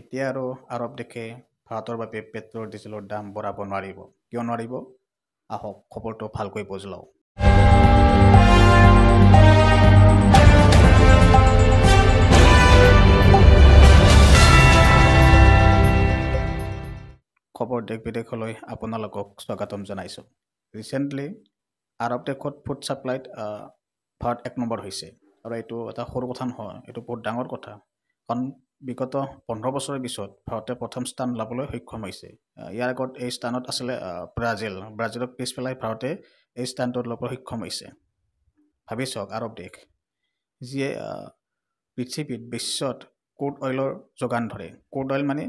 এতিয়া আৰু আৰৱ দেশে ভাৰতৰ বাবে পেট্ৰল ডিজেলৰ দাম বঢ়াব নোৱাৰিব কিয় নোৱাৰিব আহক খবৰটো ভালকৈ বুজি লওঁ খবৰ দেশ বিদেশলৈ আপোনালোকক স্বাগতম জনাইছোঁ ৰিচেণ্টলি আৰৱ দেশত ফুড ছাপ্লাইত ভাৰত এক নম্বৰ হৈছে আৰু এইটো এটা সৰু কথা নহয় এইটো বহুত ডাঙৰ কথা কাৰণ বিগত পোন্ধৰ বছৰৰ পিছত ভাৰতে প্ৰথম স্থান লাভলৈ সক্ষম হৈছে ইয়াৰ আগত এই স্থানত আছিলে ব্ৰাজিল ব্ৰাজিলক পিছ পেলাই ভাৰতে এই স্থানটোত ল'বলৈ সক্ষম হৈছে ভাবি চাওক আৰৱ দেশ যিয়ে পৃথিৱীত বিশ্বত ক্ৰুড অইলৰ যোগান ধৰে ক্ৰুড অইল মানে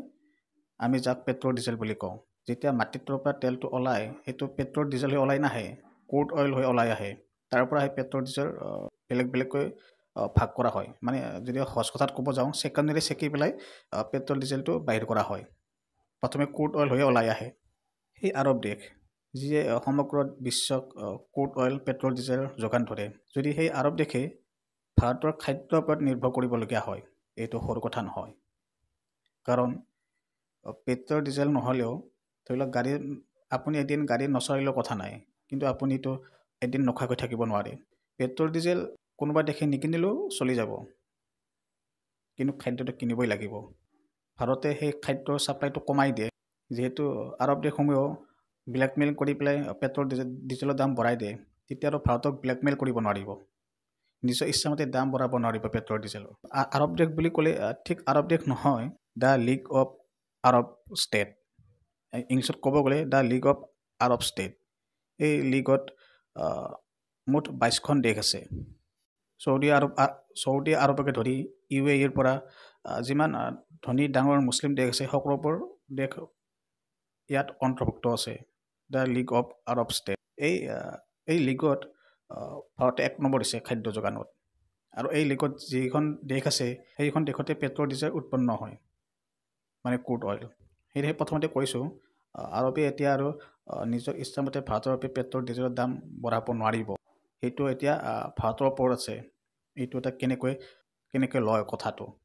আমি যাক পেট্ৰল ডিজেল বুলি কওঁ যেতিয়া মাটিটোৰ পৰা তেলটো ওলায় সেইটো পেট্ৰল ডিজেল হৈ ওলাই নাহে ক্ৰুড অইল হৈ ওলাই আহে তাৰ পৰা সেই পেট্ৰল ডিজেল বেলেগ বেলেগকৈ ভাগ কৰা হয় মানে যদি সঁচ কথাত ক'ব যাওঁ ছেকেণ্ডেৰী চেকি পেলাই পেট্ৰল ডিজেলটো বাহিৰ কৰা হয় প্ৰথমে ক্ৰুড অইল হৈ ওলাই আহে সেই আৰৱ দেশ যিয়ে সমগ্ৰ বিশ্বক ক্ৰুড অইল পেট্ৰল ডিজেল যোগান ধৰে যদি সেই আৰৱ দেশে ভাৰতৰ খাদ্যৰ ওপৰত নিৰ্ভৰ কৰিবলগীয়া হয় এইটো সৰু কথা নহয় কাৰণ পেট্ৰল ডিজেল নহ'লেও ধৰি লওক গাড়ী আপুনি এদিন গাড়ী নচলিলেও কথা নাই কিন্তু আপুনিতো এদিন নোখোৱাকৈ থাকিব নোৱাৰে পেট্ৰল ডিজেল কোনোবা দেশে নিকিনিলেও চলি যাব কিন্তু খাদ্যটো কিনিবই লাগিব ভাৰতে সেই খাদ্যৰ ছাপ্লাইটো কমাই দিয়ে যিহেতু আৰৱ দেশসমূহেও ব্লেকমেইল কৰি পেলাই পেট্ৰল ডিজেল ডিজেলৰ দাম বঢ়াই দিয়ে তেতিয়া আৰু ভাৰতক ব্লেকমেইল কৰিব নোৱাৰিব নিজৰ ইচ্ছামতে দাম বঢ়াব নোৱাৰিব পেট্ৰল ডিজেলৰ আৰৱ দেশ বুলি ক'লে ঠিক আৰৱ দেশ নহয় the league of Arab state ইংলিছত ক'ব গ'লে the league of Arab state এই লীগত মুঠ বাইছখন দেশ আছে চৌদি আৰৱ চৌদি আৰৱকে ধৰি ইউ এ ইৰ পৰা যিমান ধনী ডাঙৰ মুছলিম দেশ আছে সকলোবোৰ দেশ ইয়াত অন্তৰ্ভুক্ত আছে the league of Arab state এই এই লীগত ভাৰতে এক নম্বৰ দিছে খাদ্য যোগানত আৰু এই লীগত যিখন দেশ আছে সেইখন দেশতে পেট্ৰল ডিজেল উৎপন্ন হয় মানে ক্ৰুড অইল সেয়েহে প্ৰথমতে কৈছোঁ আৰৱে এতিয়া আৰু নিজৰ ইচ্ছামতে ভাৰতৰ বাবে পেট্ৰল ডিজেলৰ দাম বঢ়াব নোৱাৰিব সেইটো এতিয়া ভাৰতৰ ওপৰত আছে এইটো এটা কেনেকৈ কেনেকৈ লয় কথাটো